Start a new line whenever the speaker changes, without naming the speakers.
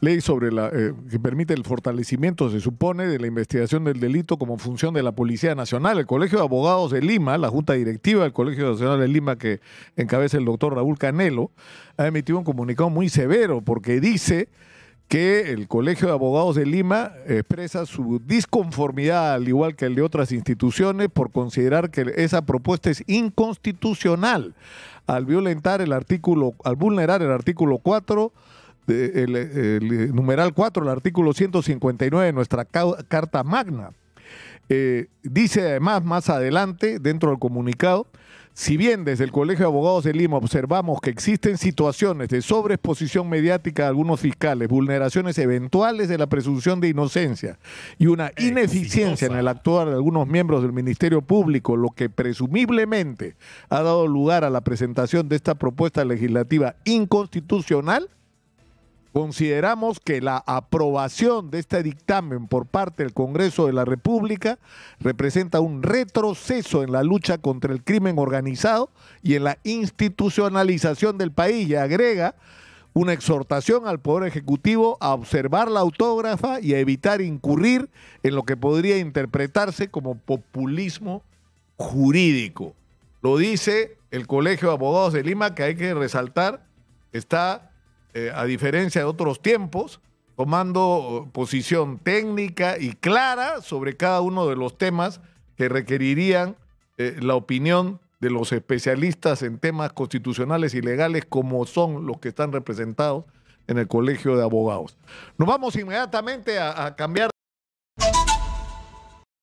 ley sobre la eh, que permite el fortalecimiento, se supone, de la investigación del delito como función de la Policía Nacional. El Colegio de Abogados de Lima, la Junta Directiva del Colegio Nacional de Lima, que encabeza el doctor Raúl Canelo, ha emitido un comunicado muy severo porque dice que el Colegio de Abogados de Lima expresa su disconformidad, al igual que el de otras instituciones, por considerar que esa propuesta es inconstitucional al violentar el artículo, al vulnerar el artículo 4 el, eh, numeral 4, el artículo 159 de nuestra Carta Magna. Eh, dice además más adelante, dentro del comunicado, si bien desde el Colegio de Abogados de Lima observamos que existen situaciones de sobreexposición mediática de algunos fiscales, vulneraciones eventuales de la presunción de inocencia y una ineficiencia en el actuar de algunos miembros del Ministerio Público, lo que presumiblemente ha dado lugar a la presentación de esta propuesta legislativa inconstitucional, Consideramos que la aprobación de este dictamen por parte del Congreso de la República representa un retroceso en la lucha contra el crimen organizado y en la institucionalización del país y agrega una exhortación al Poder Ejecutivo a observar la autógrafa y a evitar incurrir en lo que podría interpretarse como populismo jurídico. Lo dice el Colegio de Abogados de Lima, que hay que resaltar, está eh, a diferencia de otros tiempos, tomando eh, posición técnica y clara sobre cada uno de los temas que requerirían eh, la opinión de los especialistas en temas constitucionales y legales como son los que están representados en el Colegio de Abogados. Nos vamos inmediatamente a, a cambiar.